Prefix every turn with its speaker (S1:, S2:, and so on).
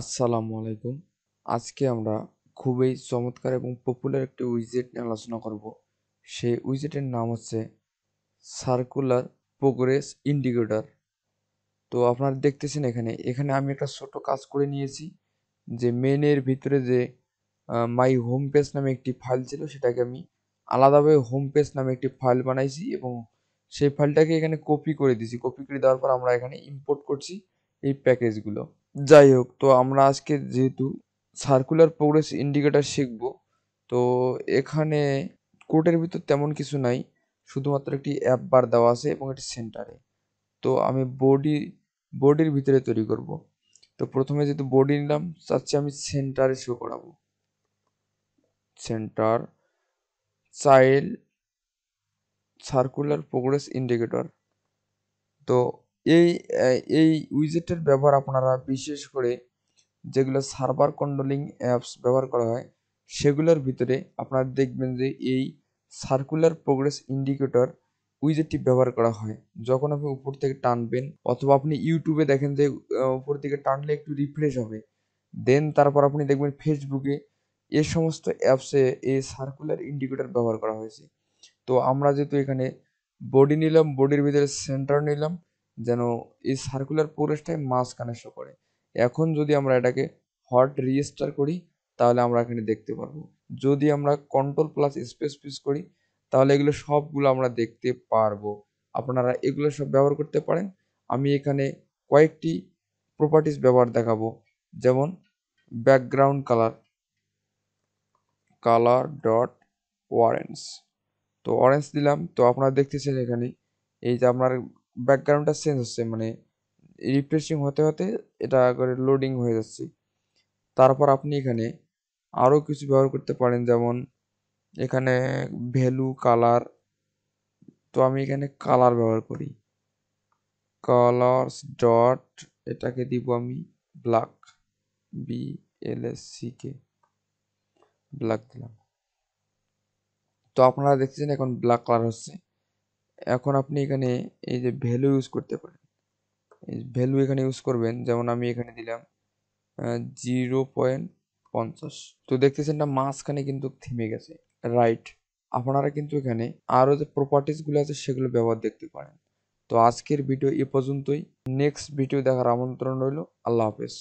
S1: আসসালামু আলাইকুম আজকে আমরা খুবই চমৎকার এবং পপুলার একটি উইজেট নিয়ে আলোচনা করব সেই উইজেটের নাম হচ্ছে সার্কুলার প্রোগ্রেস ইন্ডিকেটর তো আপনারা দেখতেছেন এখানে এখানে আমি একটা ছোট কাজ করে নিয়েছি যে মেনের ভিতরে যে মাই হোম পেজ নামে একটি ফাইল ছিল সেটাকে আমি আলাদাভাবে হোম পেজ নামে একটি ফাইল বানাইছি এবং সেই ফাইলটাকে এখানে কপি করে দিয়েছি কপি করে দেওয়ার পর আমরা এখানে ইম্পোর্ট করছি এই প্যাকেজগুলো যাই হোক তো আমরা আজকে যেহেতু সার্কুলার প্রোগ্রেস ইন্ডিকেটার শিখব তো এখানে কোর্টের ভিতর তেমন কিছু নাই শুধুমাত্র একটি অ্যাপ বার দেওয়া আছে এবং একটি সেন্টারে তো আমি বডি বডির ভিতরে তৈরি করব তো প্রথমে যেহেতু বডি নিলাম চাচ্ছি আমি সেন্টারে শো করাবো centre child circular progress indicator তো এই এই উইজেটের ব্যবহার আপনারা বিশেষ করে যেগুলো সার্ভার কন্ট্রোলিং অ্যাপস ব্যবহার করা হয় সেগুলোর ভিতরে আপনারা দেখবেন যে এই সার্কুলার প্রোগ্রেস ইন্ডিকেটর উইজেটটি ব্যবহার করা হয় যখন আপনি উপর থেকে টানবেন অথবা আপনি ইউটিউবে দেখেন যে উপর থেকে টানলে একটু রিফ্রেশ হবে দেন তারপর আপনি দেখবেন ফেসবুকে এ সমস্ত অ্যাপসে এই সার্কুলার ইন্ডিকেটর ব্যবহার করা হয়েছে তো আমরা যেহেতু এখানে বডি নিলাম বডির ভিতরে সেন্টার নিলাম যেন এই সার্কুলার পোরেসটাই মাঝখানে শো করে এখন যদি আমরা এটাকে হট রিস্টার করি তাহলে আমরা এখানে দেখতে পারবো যদি আমরা কন্ট্রোল প্লাস স্পেস পিস করি তাহলে এগুলো সবগুলো আমরা দেখতে পারবো আপনারা এগুলো সব ব্যবহার করতে পারেন আমি এখানে কয়েকটি প্রপার্টিস ব্যবহার দেখাবো যেমন background colour colour dot orange তো অরেঞ্জ দিলাম তো আপনারা দেখতেছেন এখানে এই যে আপনার ব্যাকগ্রাউন্ডটা চেঞ্জ হচ্ছে মানে রিফ্রেশিং হতে হতে এটা করে লোডিং হয়ে যাচ্ছে তারপর আপনি এখানে আরও কিছু ব্যবহার করতে পারেন যেমন এখানে ভ্যালু কালার তো আমি এখানে কালার ব্যবহার করি কালার্স ডট এটাকে দিব আমি black B L S C কে ব্ল্যাক দিলাম তো আপনারা দেখছেন এখন ব্ল্যাক কালার হচ্ছে এখন আপনি এখানে এই যে ভ্যালু ইউজ করতে পারেন ভ্যালু এখানে ইউজ করবেন যেমন আমি এখানে দিলাম জিরো পয়েন্ট পঞ্চাশ তো দেখতেছেন না মাঝখানে কিন্তু থেমে গেছে রাইট আপনারা কিন্তু এখানে আরও যে প্রপার্টিসগুলো আছে সেগুলো ব্যবহার দেখতে পারেন তো আজকের ভিডিও এ পর্যন্তই নেক্সট ভিডিও দেখার আমন্ত্রণ রইল আল্লাহ হাফেজ